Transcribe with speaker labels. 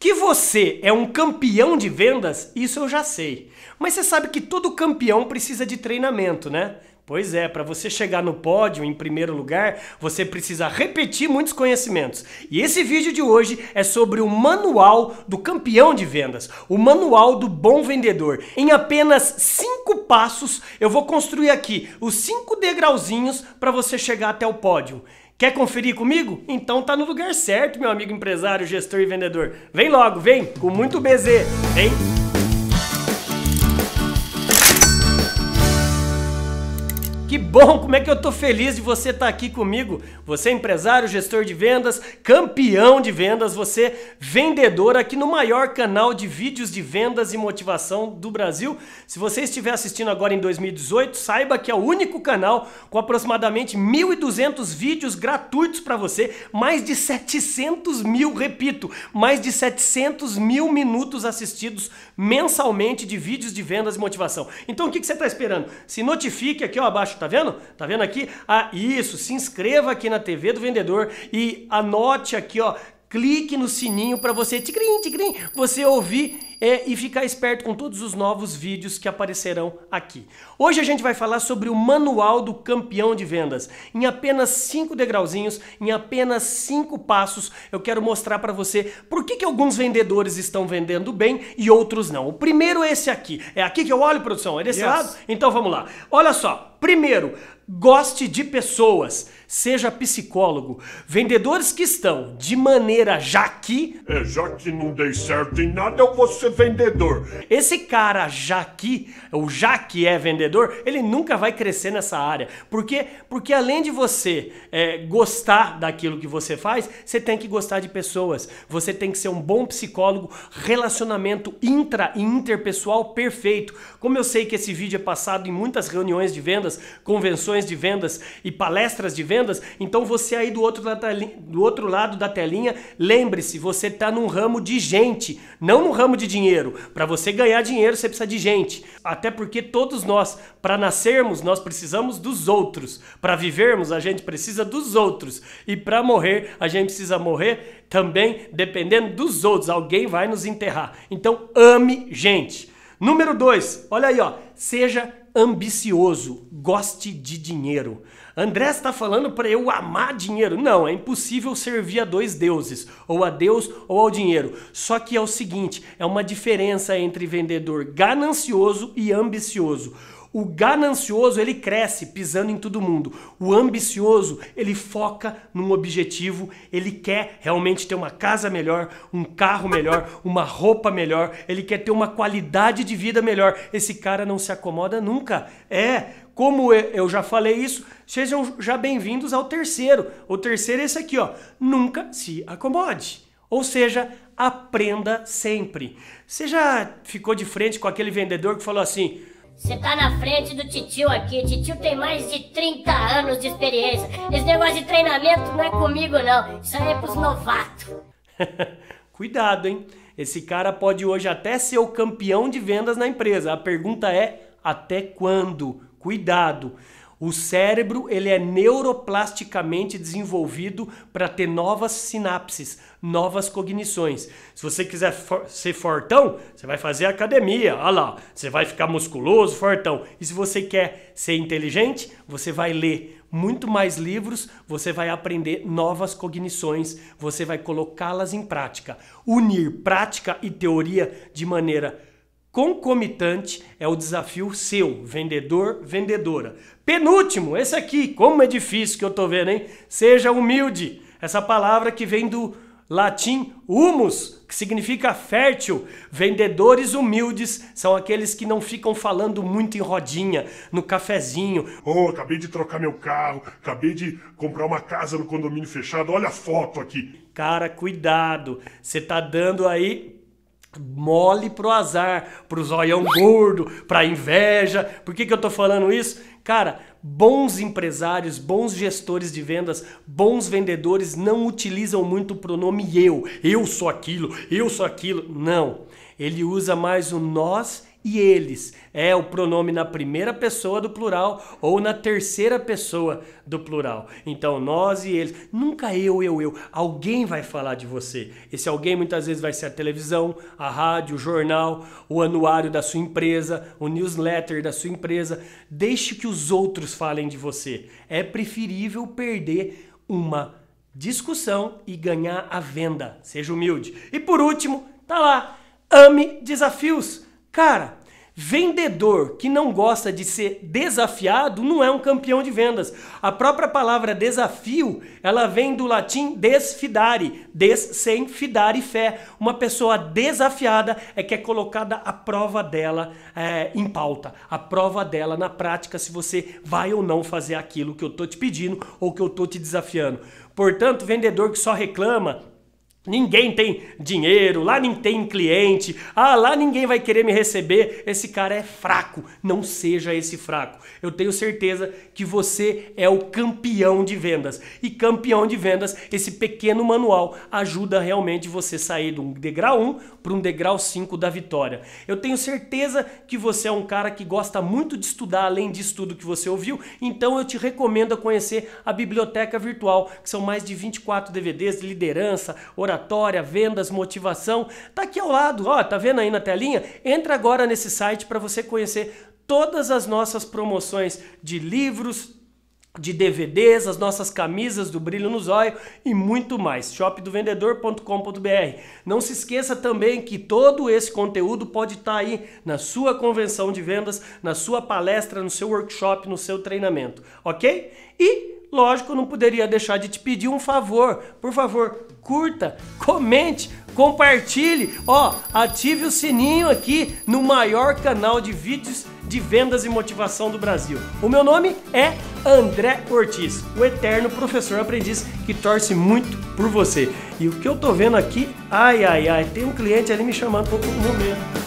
Speaker 1: Que você é um campeão de vendas, isso eu já sei. Mas você sabe que todo campeão precisa de treinamento, né? Pois é, para você chegar no pódio em primeiro lugar, você precisa repetir muitos conhecimentos. E esse vídeo de hoje é sobre o manual do campeão de vendas, o manual do bom vendedor. Em apenas cinco passos, eu vou construir aqui os cinco degrauzinhos para você chegar até o pódio. Quer conferir comigo? Então tá no lugar certo, meu amigo empresário, gestor e vendedor. Vem logo, vem, com muito BZ, vem! Que bom, como é que eu tô feliz de você estar tá aqui comigo. Você é empresário, gestor de vendas, campeão de vendas, você é vendedor aqui no maior canal de vídeos de vendas e motivação do Brasil. Se você estiver assistindo agora em 2018, saiba que é o único canal com aproximadamente 1.200 vídeos gratuitos para você, mais de 700 mil, repito, mais de 700 mil minutos assistidos mensalmente de vídeos de vendas e motivação. Então o que, que você está esperando? Se notifique aqui ó, abaixo tá vendo? Tá vendo aqui? Ah, isso, se inscreva aqui na TV do Vendedor e anote aqui, ó, clique no sininho para você, tigrim, tigrim, você ouvir é, e ficar esperto com todos os novos vídeos que aparecerão aqui. Hoje a gente vai falar sobre o manual do campeão de vendas. Em apenas cinco degrauzinhos, em apenas cinco passos, eu quero mostrar para você por que, que alguns vendedores estão vendendo bem e outros não. O primeiro é esse aqui. É aqui que eu olho, produção? É desse yes. lado? Então vamos lá. Olha só. Primeiro, goste de pessoas, seja psicólogo. Vendedores que estão de maneira já que. É, já que não dei certo em nada, eu vou ser vendedor. Esse cara que ou já que é vendedor, ele nunca vai crescer nessa área. Por quê? Porque além de você é, gostar daquilo que você faz, você tem que gostar de pessoas. Você tem que ser um bom psicólogo, relacionamento intra e interpessoal perfeito. Como eu sei que esse vídeo é passado em muitas reuniões de vendas, convenções de vendas e palestras de vendas, então você aí do outro, do outro lado da telinha, lembre-se, você está num ramo de gente, não no ramo de dinheiro dinheiro. Para você ganhar dinheiro, você precisa de gente. Até porque todos nós, para nascermos, nós precisamos dos outros. Para vivermos, a gente precisa dos outros. E para morrer, a gente precisa morrer também dependendo dos outros. Alguém vai nos enterrar. Então, ame gente. Número dois, olha aí, ó, seja ambicioso, goste de dinheiro. André está falando para eu amar dinheiro. Não, é impossível servir a dois deuses, ou a Deus ou ao dinheiro. Só que é o seguinte, é uma diferença entre vendedor ganancioso e ambicioso. O ganancioso, ele cresce pisando em todo mundo. O ambicioso, ele foca num objetivo, ele quer realmente ter uma casa melhor, um carro melhor, uma roupa melhor, ele quer ter uma qualidade de vida melhor. Esse cara não se acomoda nunca. É, como eu já falei isso, sejam já bem-vindos ao terceiro. O terceiro é esse aqui, ó. Nunca se acomode. Ou seja, aprenda sempre. Você já ficou de frente com aquele vendedor que falou assim: você tá na frente do titio aqui. Titio tem mais de 30 anos de experiência. Esse negócio de treinamento não é comigo, não. Isso aí é pros novatos. Cuidado, hein? Esse cara pode hoje até ser o campeão de vendas na empresa. A pergunta é: até quando? Cuidado! O cérebro ele é neuroplasticamente desenvolvido para ter novas sinapses, novas cognições. Se você quiser for ser fortão, você vai fazer academia, olha lá, você vai ficar musculoso, fortão. E se você quer ser inteligente, você vai ler muito mais livros, você vai aprender novas cognições, você vai colocá-las em prática. Unir prática e teoria de maneira Concomitante é o desafio seu, vendedor, vendedora. Penúltimo, esse aqui, como é difícil que eu tô vendo, hein? Seja humilde. Essa palavra que vem do latim humus, que significa fértil. Vendedores humildes são aqueles que não ficam falando muito em rodinha, no cafezinho. Oh, acabei de trocar meu carro, acabei de comprar uma casa no condomínio fechado, olha a foto aqui. Cara, cuidado, você tá dando aí mole pro azar, pro zoião gordo, pra inveja. Por que, que eu tô falando isso? Cara, bons empresários, bons gestores de vendas, bons vendedores não utilizam muito o pronome eu. Eu sou aquilo, eu sou aquilo. Não. Ele usa mais o nós e eles. É o pronome na primeira pessoa do plural ou na terceira pessoa do plural. Então, nós e eles. Nunca eu, eu, eu. Alguém vai falar de você. Esse alguém muitas vezes vai ser a televisão, a rádio, o jornal, o anuário da sua empresa, o newsletter da sua empresa. Deixe que os outros falem de você. É preferível perder uma discussão e ganhar a venda. Seja humilde. E por último, tá lá. Ame desafios. Cara, Vendedor que não gosta de ser desafiado não é um campeão de vendas. A própria palavra desafio, ela vem do latim desfidare, des sem fidare fé. Uma pessoa desafiada é que é colocada a prova dela é, em pauta, a prova dela na prática se você vai ou não fazer aquilo que eu tô te pedindo ou que eu tô te desafiando. Portanto, vendedor que só reclama, Ninguém tem dinheiro, lá nem tem cliente, ah, lá ninguém vai querer me receber. Esse cara é fraco, não seja esse fraco. Eu tenho certeza que você é o campeão de vendas. E campeão de vendas, esse pequeno manual ajuda realmente você sair de um degrau 1 para um degrau 5 da vitória. Eu tenho certeza que você é um cara que gosta muito de estudar além disso tudo que você ouviu, então eu te recomendo a conhecer a biblioteca virtual, que são mais de 24 DVDs de liderança, oratória oratória, vendas, motivação. Tá aqui ao lado, ó, tá vendo aí na telinha? Entra agora nesse site para você conhecer todas as nossas promoções de livros, de DVDs, as nossas camisas do Brilho no Zóio e muito mais. shopdovendedor.com.br. Não se esqueça também que todo esse conteúdo pode estar tá aí na sua convenção de vendas, na sua palestra, no seu workshop, no seu treinamento, ok? E lógico, não poderia deixar de te pedir um favor. Por favor, curta, comente, compartilhe, ó, ative o sininho aqui no maior canal de vídeos de vendas e motivação do Brasil. O meu nome é André Ortiz, o eterno professor aprendiz que torce muito por você. E o que eu tô vendo aqui, ai ai ai, tem um cliente ali me chamando por um momento.